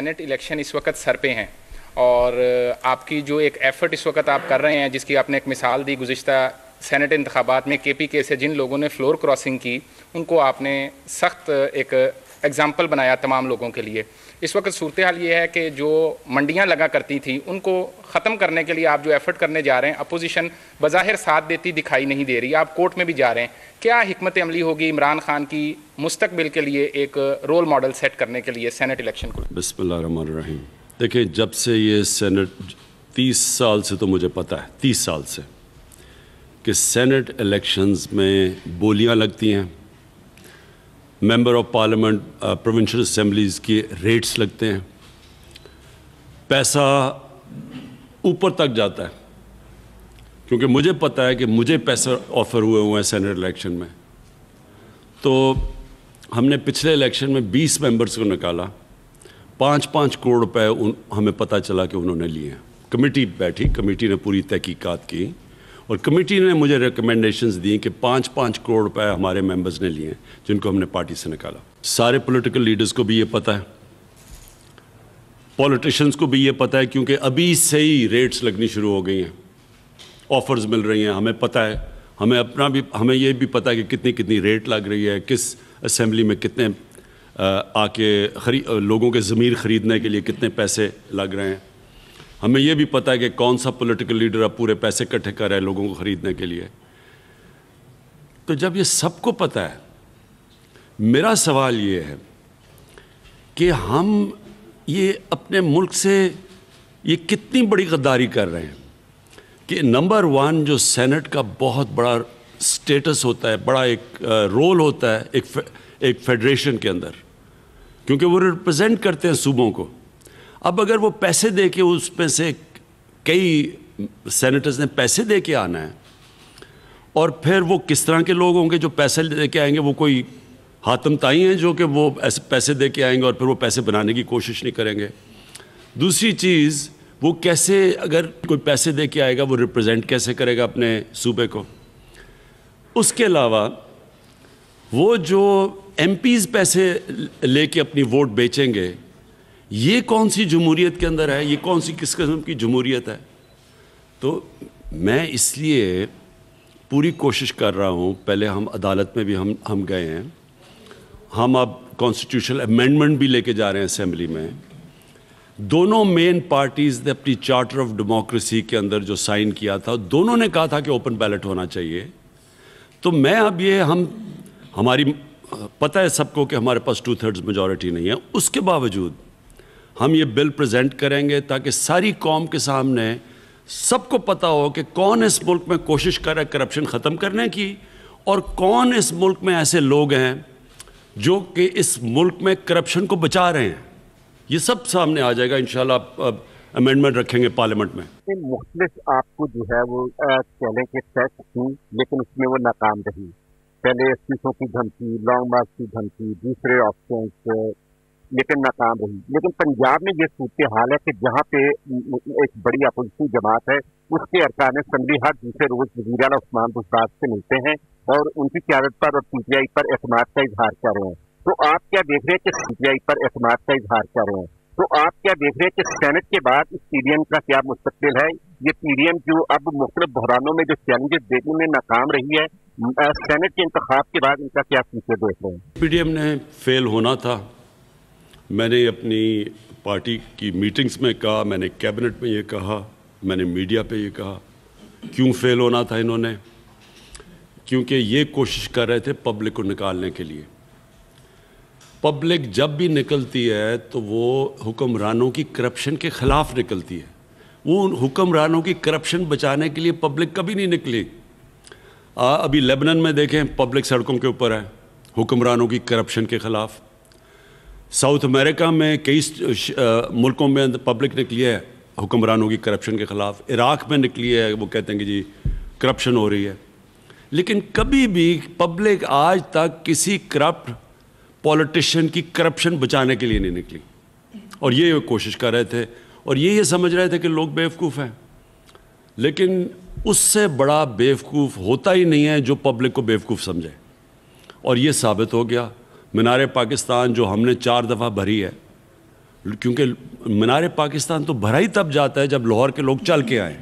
Senate election इस वक्त sir पे हैं और आपकी जो एक एफ़र्ट इस वक्त आप कर रहे हैं जिसकी आपने एक मिसाल दी गुज्त सेनेट इंतबात में के पी के से जिन लोगों ने फ्लोर क्रॉसिंग की उनको आपने सख्त एक एग्ज़ाम्पल बनाया तमाम लोगों के लिए इस वक्त सूरत हाल ये है कि जो मंडियाँ लगा करती थी उनको ख़त्म करने के लिए आप जो एफ़र्ट करने जा रहे हैं अपोजिशन बज़ाहिर साथ देती दिखाई नहीं दे रही आप कोर्ट में भी जा रहे हैं क्या हमत अमली होगी इमरान खान की मुस्तबिल के लिए एक रोल मॉडल सेट करने के लिए सैनट इलेक्शन को बसमीम देखिए जब से ये सैनट तीस साल से तो मुझे पता है तीस साल से कि सैनट इलेक्शन में बोलियाँ लगती हैं member of parliament provincial assemblies के रेट्स लगते हैं पैसा ऊपर तक जाता है क्योंकि मुझे पता है कि मुझे पैसा ऑफ़र हुए हुए हैं सेनेट इलेक्शन में तो हमने पिछले इलेक्शन में 20 मेंबर्स को निकाला पाँच पाँच करोड़ रुपए हमें पता चला कि उन्होंने लिए हैं कमेटी बैठी कमेटी ने पूरी तहकीकात की और कमेटी ने मुझे रिकमेंडेशंस दी कि पाँच पाँच करोड़ रुपए हमारे मेंबर्स ने लिए जिनको हमने पार्टी से निकाला सारे पॉलिटिकल लीडर्स को भी ये पता है पॉलिटिशियंस को भी ये पता है क्योंकि अभी से ही रेट्स लगनी शुरू हो गई हैं ऑफर्स मिल रही हैं हमें पता है हमें अपना भी हमें ये भी पता है कि कितनी कितनी रेट लग रही है किस असम्बली में कितने आके खरी लोगों के ज़मीर ख़रीदने के लिए कितने पैसे लग रहे हैं हमें यह भी पता है कि कौन सा पॉलिटिकल लीडर अब पूरे पैसे इकट्ठे कर रहा है लोगों को ख़रीदने के लिए तो जब ये सबको पता है मेरा सवाल ये है कि हम ये अपने मुल्क से ये कितनी बड़ी गद्दारी कर रहे हैं कि नंबर वन जो सेनेट का बहुत बड़ा स्टेटस होता है बड़ा एक रोल होता है एक एक फेडरेशन के अंदर क्योंकि वो रिप्रेजेंट करते हैं सूबों को अब अगर वो पैसे दे के उसमें से कई सेनेटर्स ने पैसे दे के आना है और फिर वो किस तरह के लोग होंगे जो पैसे दे के आएंगे वो कोई हातम ताई हैं जो कि वो ऐसे पैसे दे के आएंगे और फिर वो पैसे बनाने की कोशिश नहीं करेंगे दूसरी चीज़ वो कैसे अगर कोई पैसे दे के आएगा वो रिप्रेजेंट कैसे करेगा अपने सूबे को उसके अलावा वो जो एमपीज़ पैसे लेके अपनी वोट बेचेंगे ये कौन सी जमहूरीत के अंदर है ये कौन सी किस किस्म की जमहूरीत है तो मैं इसलिए पूरी कोशिश कर रहा हूँ पहले हम अदालत में भी हम हम गए हैं हम अब कॉन्स्टिट्यूशनल अमेंडमेंट भी लेके जा रहे हैं असम्बली में दोनों मेन पार्टीज़ ने अपनी चार्टर ऑफ डेमोक्रेसी के अंदर जो साइन किया था दोनों ने कहा था कि ओपन बैलेट होना चाहिए तो मैं अब ये हम हमारी पता है सबको कि हमारे पास टू थर्ड्स मेजोरिटी नहीं है उसके बावजूद हम ये बिल प्रेजेंट करेंगे ताकि सारी कौम के सामने सबको पता हो कि कौन इस मुल्क में कोशिश कर रहा है करप्शन ख़त्म करने की और कौन इस मुल्क में ऐसे लोग हैं जो कि इस मुल्क में करप्शन को बचा रहे हैं ये सब सामने आ जाएगा इन आप अमेंडमेंट रखेंगे पार्लियामेंट में मुख्तलिफ आपको जो है वो कहने के थी लेकिन उसमें वो नाकाम रही पहले की धमकी लॉन्ग मार्च की धमकी दूसरे ऑप्शन लेकिन नाकाम रही लेकिन पंजाब में ये सूरत हाल है कि जहाँ पे एक बड़ी अपोजिशन जमात है उसके अरकान असम्बली हर दूसरे रोज वजीर अला उस्मान बुजदाद से मिलते हैं और उनकी क्यादत पर और टी आई पर एतम का इजहार कर रहे हैं तो आप क्या देख रहे हैं कि आई पर एतम का इजहार कर रहे हैं तो आप क्या देख रहे हैं कि सैनट के बाद इस पी डी एम का क्या मुस्तबिल है ये पी डी एम जो अब मुख्तु बहरानों में जो चैलेंजेस देखने में नाकाम रही है सैनट के इंतबाब के बाद इनका क्या फ्यूचर देख रहे हैं पी डी एम ने फेल होना था मैंने अपनी पार्टी की मीटिंग्स में कहा मैंने कैबिनेट में ये कहा मैंने मीडिया पे ये कहा क्यों फेल होना था इन्होंने क्योंकि ये कोशिश कर रहे थे पब्लिक को निकालने के लिए पब्लिक जब भी निकलती है तो वो हुक्मरानों की करप्शन के ख़िलाफ़ निकलती है वो उन हुक्मरानों की करप्शन बचाने के लिए पब्लिक कभी नहीं निकली आ, अभी लेबनन में देखें पब्लिक सड़कों के ऊपर है हुक्मरानों की करप्शन के ख़िलाफ़ साउथ अमेरिका में कई मुल्कों में पब्लिक निकली है हुक्मरानों की करप्शन के ख़िलाफ़ इराक़ में निकली है वो कहते हैं कि जी करप्शन हो रही है लेकिन कभी भी पब्लिक आज तक किसी करप्ट पॉलिटिशियन की करप्शन बचाने के लिए नहीं निकली और ये कोशिश कर रहे थे और ये ये समझ रहे थे कि लोग बेवकूफ़ हैं लेकिन उससे बड़ा बेवकूफ़ होता ही नहीं है जो पब्लिक को बेवकूफ़ समझे और ये साबित हो गया मीनार पाकिस्तान जो हमने चार दफ़ा भरी है क्योंकि मीनार पाकिस्तान तो भरा ही तब जाता है जब लाहौर के लोग चल के आए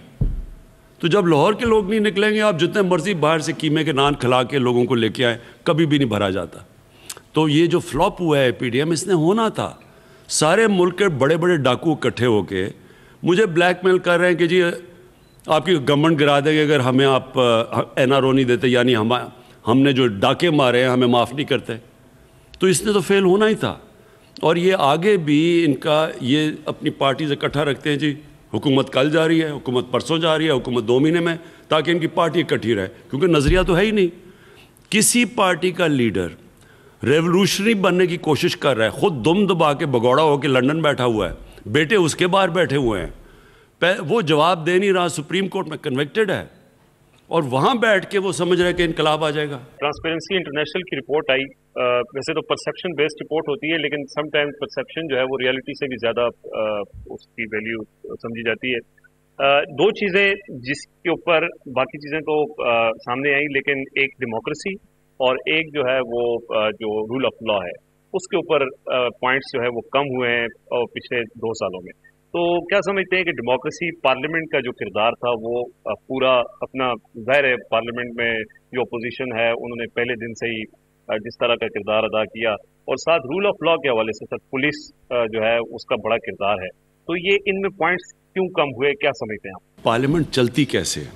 तो जब लाहौर के लोग नहीं निकलेंगे आप जितने मर्जी बाहर से कीमे के नान खिला के लोगों को लेके आए कभी भी नहीं भरा जाता तो ये जो फ्लॉप हुआ है पी इसने होना था सारे मुल्क के बड़े बड़े डाकू इकट्ठे होके मुझे ब्लैकमेल कर रहे हैं कि जी आपकी गवर्नमेंट गिरा देंगे अगर हमें आप एन आर ओ नहीं देते यानी हम हमने जो डाके मारे हैं हमें माफ़ नहीं करते तो इसने तो फेल होना ही था और ये आगे भी इनका ये अपनी पार्टीज इकट्ठा रखते हैं जी हुकूमत कल जा रही है हुकूमत परसों जा रही है हुकूमत दो महीने में ताकि इनकी पार्टी इकट्ठी रहे क्योंकि नज़रिया तो है ही नहीं किसी पार्टी का लीडर रेवोल्यूशनरी बनने की कोशिश कर रहा है खुद दुम दबा के भगौड़ा होकर लंदन बैठा हुआ है बेटे उसके बाहर बैठे हुए हैं वो जवाब दे नहीं रहा सुप्रीम कोर्ट में कन्विक्टेड है और वहां बैठ के वो समझ रहे कि इनकलाब आ जाएगा ट्रांसपेरेंसी इंटरनेशनल की रिपोर्ट आई आ, वैसे तो परसेप्शन बेस्ड रिपोर्ट होती है लेकिन समटाइम परसेप्शन जो है वो रियलिटी से भी ज़्यादा उसकी वैल्यू समझी जाती है आ, दो चीज़ें जिसके ऊपर बाकी चीज़ें तो आ, सामने आई लेकिन एक डेमोक्रेसी और एक जो है वो जो रूल ऑफ लॉ है उसके ऊपर पॉइंट्स जो है वो कम हुए हैं पिछले दो सालों में तो क्या समझते हैं कि डेमोक्रेसी पार्लियामेंट का जो किरदार था वो पूरा अपना जाहिर है पार्लियामेंट में जो अपोजिशन है उन्होंने पहले दिन से ही जिस तरह का किरदार अदा किया और साथ रूल ऑफ लॉ के हवाले से सर पुलिस जो है उसका बड़ा किरदार है तो ये इनमें पॉइंट्स क्यों कम हुए क्या समझते हैं आप पार्लियामेंट चलती कैसे है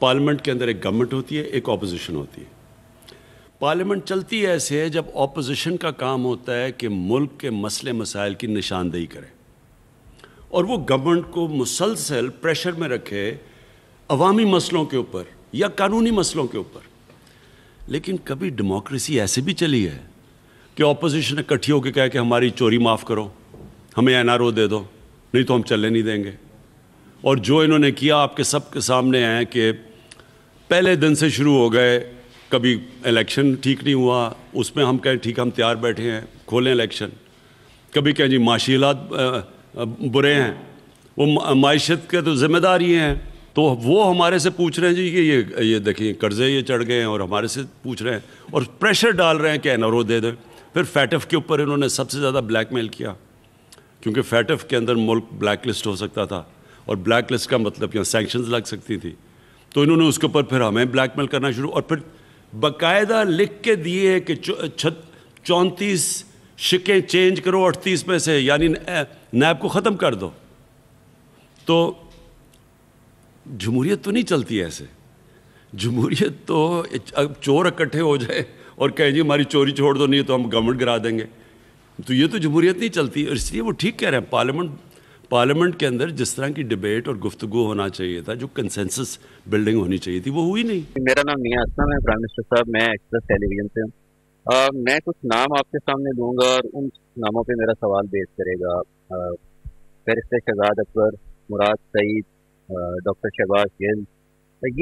पार्लियामेंट के अंदर एक गवर्नमेंट होती है एक ऑपोजिशन होती है पार्लियामेंट चलती ऐसे है जब ऑपोजिशन का काम होता है कि मुल्क के मसले मसाइल की निशानदेही करें और वो गवर्नमेंट को मुसलसल प्रेशर में रखे अवामी मसलों के ऊपर या कानूनी मसलों के ऊपर लेकिन कभी डेमोक्रेसी ऐसे भी चली है कि ऑपोजिशन इकट्ठी होकर कहे कि हमारी चोरी माफ़ करो हमें ओ दे दो नहीं तो हम चलने नहीं देंगे और जो इन्होंने किया आपके सबके सामने आए कि पहले दिन से शुरू हो गए कभी इलेक्शन ठीक नहीं हुआ उसमें हम कहें ठीक हम तैयार बैठे हैं खोलें इलेक्शन कभी कहें जी माशी बुरे हैं वो मीशत के तो ज़िम्मेदार ही हैं तो वो हमारे से पूछ रहे हैं जी कि ये ये देखिए कर्ज़े ये चढ़ गए हैं और हमारे से पूछ रहे हैं और प्रेशर डाल रहे हैं कि एन दे दें फिर फैटफ के ऊपर इन्होंने सबसे ज़्यादा ब्लैक मेल किया क्योंकि फैटफ के अंदर मुल्क ब्लैक लिस्ट हो सकता था और ब्लैक लिस्ट का मतलब यहाँ सेंक्शन लग सकती थी तो इन्होंने उसके ऊपर फिर हमें ब्लैक मेल करना शुरू और फिर बाकायदा लिख के दिए कि चौंतीस शिकें चेंज करो अड़तीस में से यानी नैब को ख़त्म कर दो तो जमहूरियत तो नहीं चलती ऐसे जमहूरियत तो अब चोर इकट्ठे हो जाए और कहें जी हमारी चोरी छोड़ दो नहीं तो हम गवर्नमेंट गिरा देंगे तो ये तो जमहूरियत नहीं चलती और इसलिए वो ठीक कह रहे हैं पार्लियामेंट पार्लियामेंट के अंदर जिस तरह की डिबेट और गुफ्तगु होना चाहिए था जो कंसेंसस बिल्डिंग होनी चाहिए थी वो हुई नहीं मेरा नाम निया है प्राइम मिनिस्टर साहब मैं एक्सप्रेस टेलीविजन से हूँ मैं कुछ नाम आपके सामने दूंगा और उन नामों पर मेरा सवाल बेस करेगा आप फहरिस्त शहजाद अकबर मुराद सईद डॉक्टर शहबाज गिल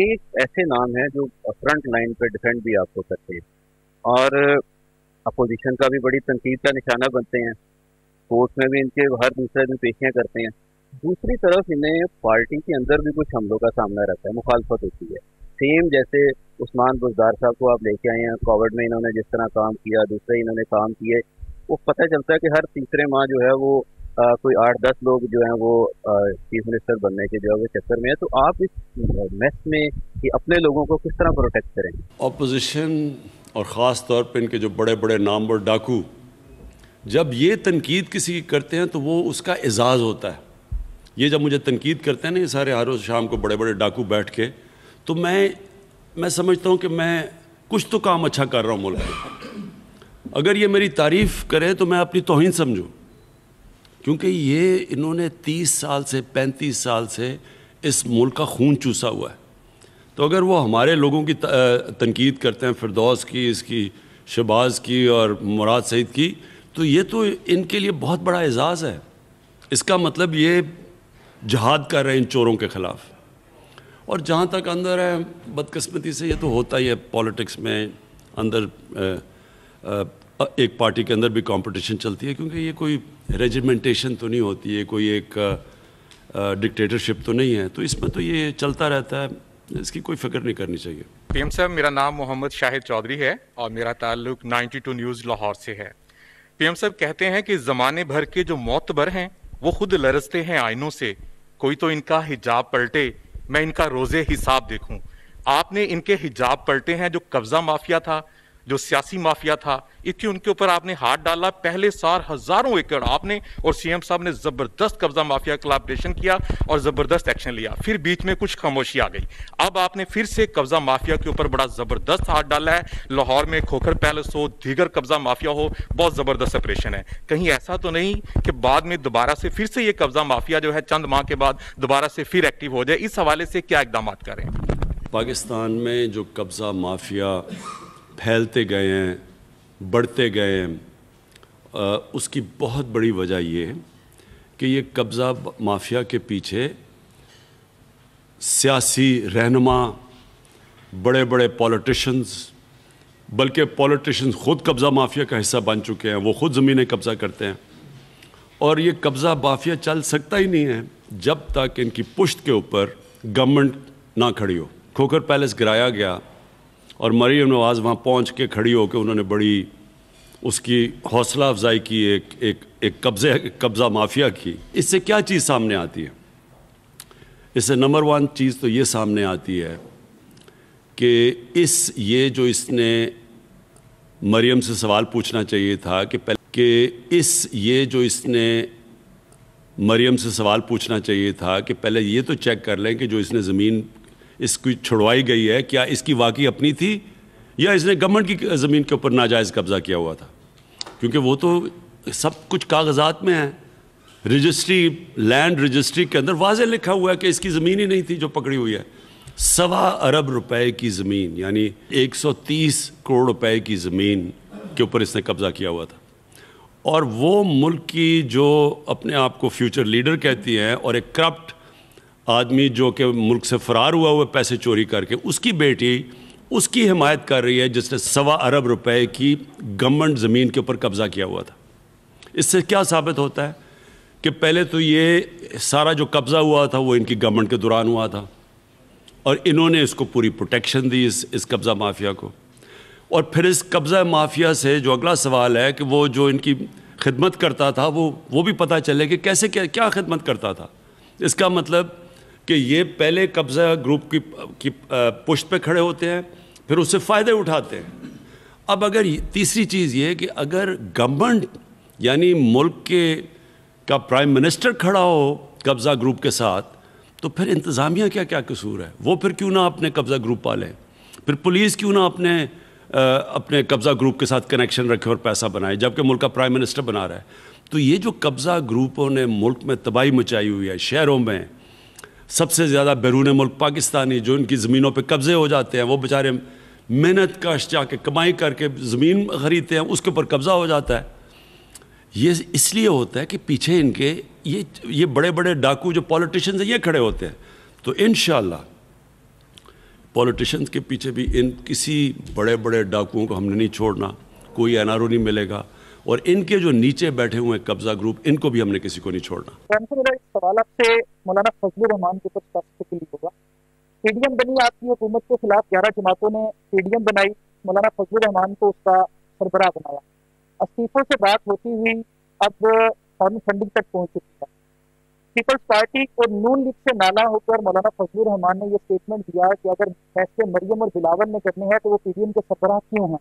ये ऐसे नाम हैं जो फ्रंट लाइन पर डिफेंड भी आपको करते हैं और अपोजिशन का भी बड़ी तनकीद का निशाना बनते हैं कोर्ट में भी इनके हर दूसरे दिन पेशियाँ करते हैं दूसरी तरफ इन्हें पार्टी के अंदर भी कुछ हमलों का सामना रहता है मुखालफत होती है सेम जैसे उस्मान बुजदार साहब को आप लेके आए हैं कोविड में इन्होंने जिस तरह काम किया दूसरे इन्होंने काम किए वो पता चलता है कि हर तीसरे माह जो है वो आ, कोई आठ दस लोग जो हैं वो चीफ मिनिस्टर बनने के जो है वो चक्कर में है तो आप इस मैच में कि अपने लोगों को किस तरह प्रोटेक्ट करें अपोजिशन और ख़ास तौर पर इनके जो बड़े बड़े नाम और डाकू जब ये तनकीद किसी की करते हैं तो वो उसका एजाज़ होता है ये जब मुझे तनकीद करते हैं ना ये सारे हर रोज़ शाम को बड़े बड़े डाकू बैठ के तो मैं मैं समझता हूँ कि मैं कुछ तो काम अच्छा कर रहा हूँ मुल्क अगर ये मेरी तारीफ़ करें तो मैं अपनी तोहन समझूँ क्योंकि ये इन्होंने 30 साल से 35 साल से इस मुल्क का खून चूसा हुआ है तो अगर वो हमारे लोगों की तनकीद करते हैं फिरदौस की इसकी शबाज़ की और मुराद सईद की तो ये तो इनके लिए बहुत बड़ा एजाज़ है इसका मतलब ये जहाद कर रहे हैं इन चोरों के ख़िलाफ़ और जहाँ तक अंदर है बदकस्मती से ये तो होता ही है पॉलिटिक्स में अंदर आ, आ, एक पार्टी के अंदर भी कंपटीशन चलती है क्योंकि ये कोई रेजिमेंटेशन तो नहीं होती है कोई एक डिक्टेटरशिप तो नहीं है तो इसमें तो ये चलता रहता है इसकी कोई फिक्र नहीं करनी चाहिए पीएम साहब मेरा नाम मोहम्मद शाहिद चौधरी है और मेरा ताल्लुक 92 न्यूज़ लाहौर से है पीएम साहब कहते हैं कि ज़माने भर के जो मोतबर हैं वो खुद लरजते हैं आइनों से कोई तो इनका हिजाब पलटे मैं इनका रोज़े हिसाब देखूं आपने इनके हिजाब पलटे हैं जो कब्ज़ा माफिया था जो सियासी माफिया था इतनी उनके ऊपर आपने हाथ डाला पहले साल हजारों एकड़ आपने और सीएम साहब ने जबरदस्त कब्जा माफिया कोलाब्रेशन किया और जबरदस्त एक्शन लिया फिर बीच में कुछ खामोशी आ गई अब आपने फिर से कब्जा माफिया के ऊपर बड़ा जबरदस्त हाथ डाला है लाहौर में खोखर पैलेस हो दीगर कब्जा माफिया हो बहुत जबरदस्त ऑपरेशन है कहीं ऐसा तो नहीं कि बाद में दोबारा से फिर से ये कब्जा माफिया जो है चंद माह के बाद दोबारा से फिर एक्टिव हो जाए इस हवाले से क्या इकदाम करें पाकिस्तान में जो कब्ज़ा माफिया फैलते गए हैं बढ़ते गए हैं उसकी बहुत बड़ी वजह ये है कि ये कब्ज़ा माफिया के पीछे सियासी रहनुमा बड़े बड़े पॉलिटिशन्स बल्कि पॉलिटिशन्स ख़ुद कब्ज़ा माफिया का हिस्सा बन चुके हैं वो ख़ुद ज़मीनें कब्ज़ा करते हैं और ये कब्ज़ा माफिया चल सकता ही नहीं है जब तक इनकी पुश्त के ऊपर गवर्नमेंट ना खड़ी हो खोखर पैलेस गिराया गया और मरीम नवाज़ वहाँ पहुँच के खड़ी होकर उन्होंने बड़ी उसकी हौसला अफजाई की एक एक एक कब्ज़े कब्ज़ा माफिया की इससे क्या चीज़ सामने आती है इससे नंबर वन चीज़ तो ये सामने आती है कि इस ये जो इसने मरियम से सवाल पूछना चाहिए था कि पहले कि इस ये जो इसने मरियम से सवाल पूछना चाहिए था कि पहले ये तो चेक कर लें कि जो इसने ज़मीन इसकी छुड़वाई गई है क्या इसकी वाकई अपनी थी या इसने गवर्नमेंट की ज़मीन के ऊपर नाजायज़ कब्ज़ा किया हुआ था क्योंकि वो तो सब कुछ कागजात में है रजिस्ट्री लैंड रजिस्ट्री के अंदर वाजे लिखा हुआ है कि इसकी ज़मीन ही नहीं थी जो पकड़ी हुई है सवा अरब रुपए की ज़मीन यानी 130 करोड़ रुपए की ज़मीन के ऊपर इसने कब्ज़ा किया हुआ था और वो मुल्क की जो अपने आप को फ्यूचर लीडर कहती है और एक करप्ट आदमी जो कि मुल्क से फ़रार हुआ हुआ पैसे चोरी करके उसकी बेटी उसकी हिमायत कर रही है जिसने सवा अरब रुपए की गवर्नमेंट ज़मीन के ऊपर कब्ज़ा किया हुआ था इससे क्या साबित होता है कि पहले तो ये सारा जो कब्ज़ा हुआ था वो इनकी गवर्नमेंट के दौरान हुआ था और इन्होंने इसको पूरी प्रोटेक्शन दी इस इस कब्ज़ा माफिया को और फिर इस कब्ज़ा माफिया से जो अगला सवाल है कि वो जो इनकी खिदमत करता था वो वो भी पता चले कि कैसे क्या क्या खिदमत करता था इसका मतलब कि ये पहले कब्जा ग्रुप की, की पुष्ट पे खड़े होते हैं फिर उससे फ़ायदे उठाते हैं अब अगर तीसरी चीज़ ये कि अगर गवर्नमेंट यानी मुल्क के का प्राइम मिनिस्टर खड़ा हो कब्ज़ा ग्रुप के साथ तो फिर इंतज़ामिया क्या क्या कसूर है वो फिर क्यों ना अपने कब्ज़ा ग्रुप पालें फिर पुलिस क्यों ना अपने आ, अपने कब्ज़ा ग्रुप के साथ कनेक्शन रखे और पैसा बनाए जबकि मुल्क का प्राइम मिनिस्टर बना रहा है तो ये जो कब्ज़ा ग्रुपों ने मुल्क में तबाही मचाई हुई है शहरों में सबसे ज़्यादा बैरून मुल्क पाकिस्तानी जो इनकी ज़मीनों पर कब्ज़े हो जाते हैं वो बेचारे मेहनत कश जाके कमाई करके ज़मीन ख़रीदते हैं उसके ऊपर कब्ज़ा हो जाता है ये इसलिए होता है कि पीछे इनके ये ये बड़े बड़े डाकू जो पॉलिटिशन हैं ये खड़े होते हैं तो इन पॉलिटिशियंस के पीछे भी इन किसी बड़े बड़े डाकुओं को हमने नहीं छोड़ना कोई एन नहीं मिलेगा और इनके जो नीचे बैठे हुए कब्जा ग्रुप इनको भी हमने किसी को नहीं छोड़ना तो मौलाना स्टेडियम बनी आपकी हुकूमत के खिलाफ जमातों ने स्टेडियम बनाई मौलाना फजल रहमान को उसका बनाया इस्तीफों से बात होती हुई अब फॉरन फंडिंग तक पहुंच चुकी है पीपल्स पार्टी और नून लीग से नाला होकर मौलाना फजल रहमान ने यह स्टेटमेंट दिया कि अगर फैसले मरियम और बिलावल ने करने हैं तो वो पीडीएम के सरबराह क्यों हैं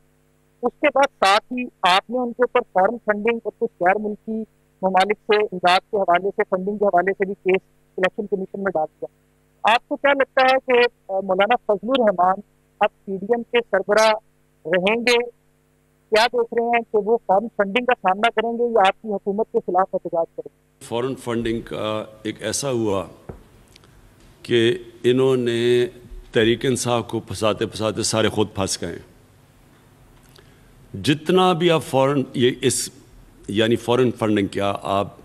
उसके बाद साथ ही आपने उनके ऊपर फॉरन फंडिंग और कुछ गैर मुल्की ममालिक से इमदाद के हवाले से फंडिंग के हवाले से भी केस इलेक्शन कमीशन में डाल दिया आपको क्या लगता है कि मौलाना फजल रहमान अब पी डी एम के सरबरा रहेंगे क्या देख रहे हैं कि वो फॉरन फंडिंग का सामना करेंगे या आपकी हुकूमत के खिलाफ एहतजाज करेंगे फॉरन फंडिंग का एक ऐसा हुआ कि इन्होंने तहरीक इंसाफ को फंसाते फंसाते सारे खुद फंस गए जितना भी आप फॉरेन ये इस यानी फॉरेन फंडिंग क्या आप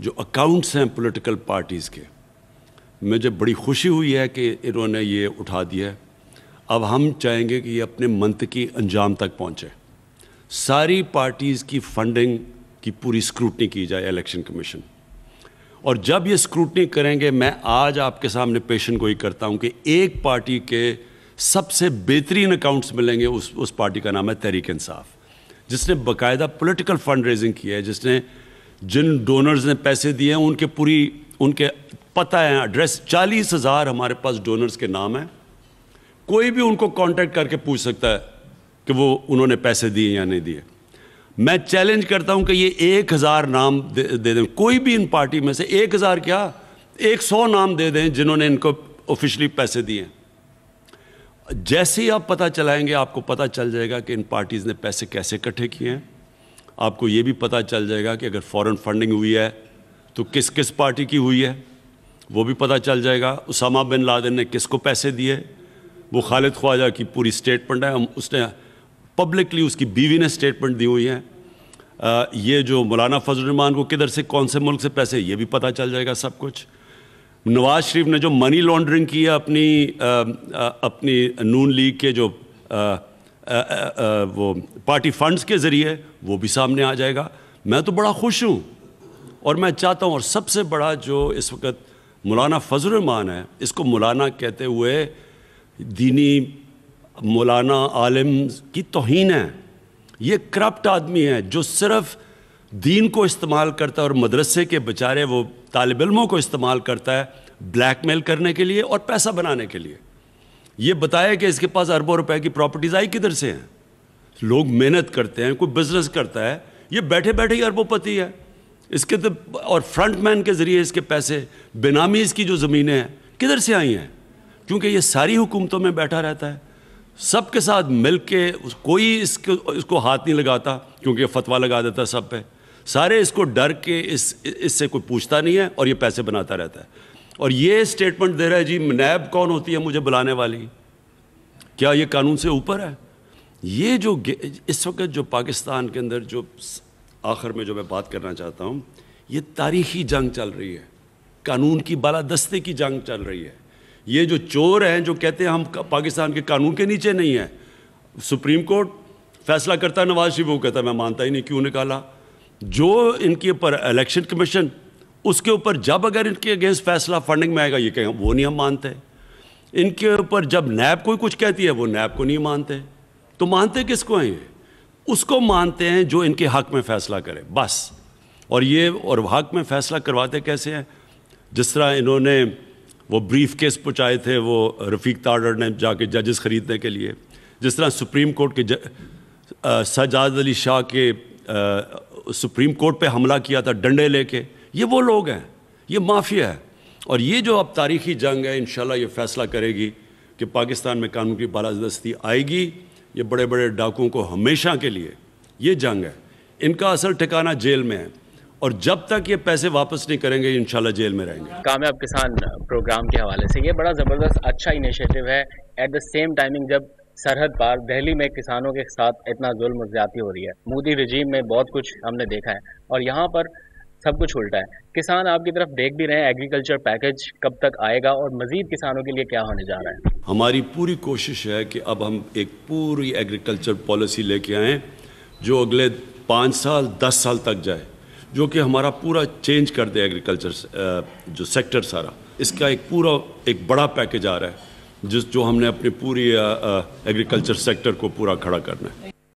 जो अकाउंट्स हैं पॉलिटिकल पार्टीज़ के मुझे बड़ी खुशी हुई है कि इन्होंने ये उठा दिया है अब हम चाहेंगे कि ये अपने की अंजाम तक पहुँचे सारी पार्टीज़ की फंडिंग की पूरी स्क्रूटनी की जाए इलेक्शन कमीशन और जब ये स्क्रूटनी करेंगे मैं आज आपके सामने पेशन गोई करता हूँ कि एक पार्टी के सबसे बेहतरीन अकाउंट्स मिलेंगे उस उस पार्टी का नाम है तहरीक इंसाफ जिसने बाकायदा पोलिटिकल फंड रेजिंग की है जिसने जिन डोनर्स ने पैसे दिए हैं उनके पूरी उनके पता है एड्रेस चालीस हज़ार हमारे पास डोनर्स के नाम हैं कोई भी उनको कांटेक्ट करके पूछ सकता है कि वो उन्होंने पैसे दिए या नहीं दिए मैं चैलेंज करता हूं कि ये एक हज़ार नाम दे दें दे। कोई भी इन पार्टी में से एक हज़ार क्या एक सौ नाम दे दें जिन्होंने इनको ऑफिशली पैसे दिए हैं जैसे ही आप पता चलाएंगे आपको पता चल जाएगा कि इन पार्टीज़ ने पैसे कैसे इकट्ठे किए हैं आपको ये भी पता चल जाएगा कि अगर फॉरेन फंडिंग हुई है तो किस किस पार्टी की हुई है वो भी पता चल जाएगा उसामा बिन लादेन ने किसको पैसे दिए वो खालिद ख्वाजा की पूरी स्टेटमेंट है उसने पब्लिकली उसकी बीवी ने स्टेटमेंट दी हुई है आ, ये जो मौलाना फजलरहमान को किधर से कौन से मुल्क से पैसे ये भी पता चल जाएगा सब कुछ नवाज शरीफ ने जो मनी लॉन्ड्रिंग की है अपनी आ, आ, अपनी नून लीग के जो आ, वो पार्टी फंड्स के ज़रिए वो भी सामने आ जाएगा मैं तो बड़ा खुश हूँ और मैं चाहता हूँ और सबसे बड़ा जो इस वक्त मौलाना फजलरहमान है इसको मौलाना कहते हुए दीनी मौलाना आलम की तोहन है ये करप्ट आदमी है जो सिर्फ़ दीन को इस्तेमाल करता है और मदरसे के बेचारे वो तालब इलमों को इस्तेमाल करता है ब्लैकमेल करने के लिए और पैसा बनाने के लिए ये बताया कि इसके पास अरबों रुपए की प्रॉपर्टीज़ आई किधर से हैं लोग मेहनत करते हैं कोई बिजनेस करता है ये बैठे बैठे ही अरबोपति है इसके तो और फ्रंट मैन के ज़रिए इसके पैसे बेनामी इसकी जो ज़मीनें हैं किधर से आई हैं क्योंकि ये सारी हुकूमतों में बैठा रहता है सब के साथ मिल के कोई इसको इसको हाथ नहीं लगाता क्योंकि फतवा लगा देता सब पे सारे इसको डर के इस इससे कोई पूछता नहीं है और ये पैसे बनाता रहता है और ये स्टेटमेंट दे रहा है जी नैब कौन होती है मुझे बुलाने वाली क्या ये कानून से ऊपर है ये जो इस वक्त जो पाकिस्तान के अंदर जो आखिर में जो मैं बात करना चाहता हूँ ये तारीखी जंग चल रही है कानून की बालादस्ते की जंग चल रही है ये जो चोर हैं जो कहते हैं हम पाकिस्तान के कानून के नीचे नहीं हैं सुप्रीम कोर्ट फैसला करता है नवाज शरीफ वो कहता है मैं मानता ही नहीं क्यों निकाला जो इनके ऊपर इलेक्शन कमीशन उसके ऊपर जब अगर इनके अगेंस्ट फैसला फंडिंग में आएगा ये कहें वो नहीं हम मानते इनके ऊपर जब नैब कोई कुछ कहती है वो नैब को नहीं मानते तो मानते किसको हैं ये उसको मानते हैं जो इनके हक में फैसला करे बस और ये और हक में फैसला करवाते कैसे हैं जिस तरह इन्होंने वो ब्रीफ केस पहुँचाए थे वो रफ़ीक ताडर ने जाके जजेस ख़रीदने के लिए जिस तरह सुप्रीम कोर्ट के सजाद अली शाह के आ, सुप्रीम कोर्ट पे हमला किया था डंडे लेके ये वो लोग हैं ये माफिया है और ये जो अब तारीखी जंग है इन ये फैसला करेगी कि पाकिस्तान में कानून की बालादस्ती आएगी ये बड़े बड़े डाकुओं को हमेशा के लिए ये जंग है इनका असल ठिकाना जेल में है और जब तक ये पैसे वापस नहीं करेंगे इन जेल में रहेंगे कामयाब किसान प्रोग्राम के हवाले से ये बड़ा ज़बरदस्त अच्छा इनिशिएटिव है एट द सेम टाइमिंग जब सरहद पार दिल्ली में किसानों के साथ इतना जुल्म ज्यादा हो रही है मोदी रजीम में बहुत कुछ हमने देखा है और यहाँ पर सब कुछ उल्टा है किसान आपकी तरफ देख भी रहे हैं एग्रीकल्चर पैकेज कब तक आएगा और मजीद किसानों के लिए क्या होने जा रहा है हमारी पूरी कोशिश है कि अब हम एक पूरी एग्रीकल्चर पॉलिसी लेके आए जो अगले पाँच साल दस साल तक जाए जो कि हमारा पूरा चेंज कर दे एग्रीकल्चर जो सेक्टर सारा इसका एक पूरा एक बड़ा पैकेज आ रहा है जिस जो हमने अपने पूरी एग्रीकल्चर सेक्टर को पूरा खड़ा करना है